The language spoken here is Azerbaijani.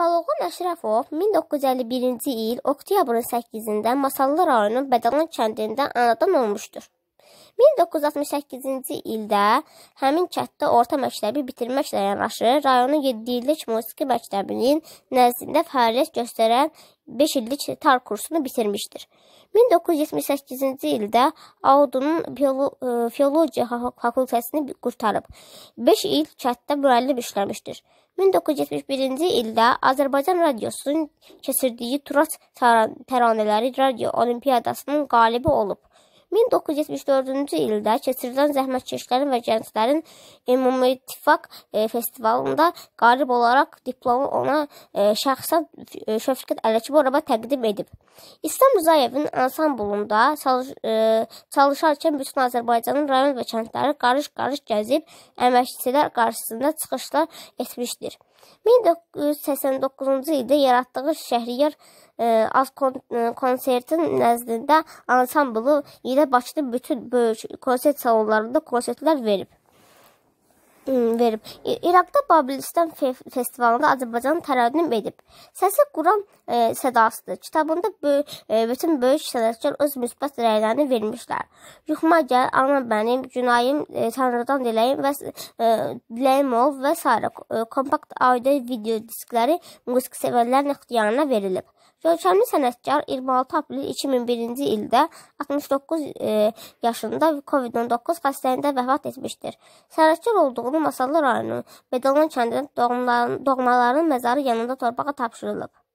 Baloğlu Məşrəfov 1951-ci il oktyabrın 8-də Masallı rayonunun Bədəlan kəndində anadan olmuşdur. 1968-ci ildə həmin kənddə orta məktəbi bitirməklə yanaşı rayonun 7 illik musiqi məktəbinin nəzdində fəaliyyət göstərən 5 illik tar kursunu bitirmişdir. 1978-ci ildə Audunun e, Filologiya fakültəsini qurtarıb, 5 il kənddə müəllim işləmişdir. 1971-ci ildə Azərbaycan Radiosunun keçirdiyi Turas təranələri radio olimpiyadasının qalibi olub. 1974-cü ildə keçirilən zəhmətkeşlərin və gənclərin ümumi ittifaq e, festivalında qarib olaraq diplomu ona e, şəxsən e, Şəfqət Ələkborova təqdim edib. İslam Rızayevin ansamblunda çalış, e, çalışarkən bütün Azərbaycanın rayon və kəndləri qarış-qarış gəzib əməkçilər qarşısında çıxışlar etmişdir. 1989-cu ildə yaratdığı Şəhriyar ə, e, az kon ə, e, konsertin nəzdində ansamblı ilə Bakıda bütün böyük konsert salonlarında konsertlər verib verib. İraqda Babilistan festivalında Azərbaycanı tərənnüm edib. Səsi Quran e, sədasıdır. Kitabında böy e, bütün böyük sənətkar öz müsbət rəylərini vermişlər. Yuxuma gəl, ana mənim, günayım, e, Tanrıdan diləyim və e, diləyim ol və sairə e, kompakt audio video diskləri musiqi sevənlərin ixtiyarına verilib. Görkəmli sənətkar 26 aprel 2001-ci ildə 69 e, yaşında COVID-19 xəstəliyində vəfat etmişdir. Sənətkar olduğunu Masallı rayonu Bedalan kəndində doğumların, doğmaların məzarı yanında torpağa tapşırılıb.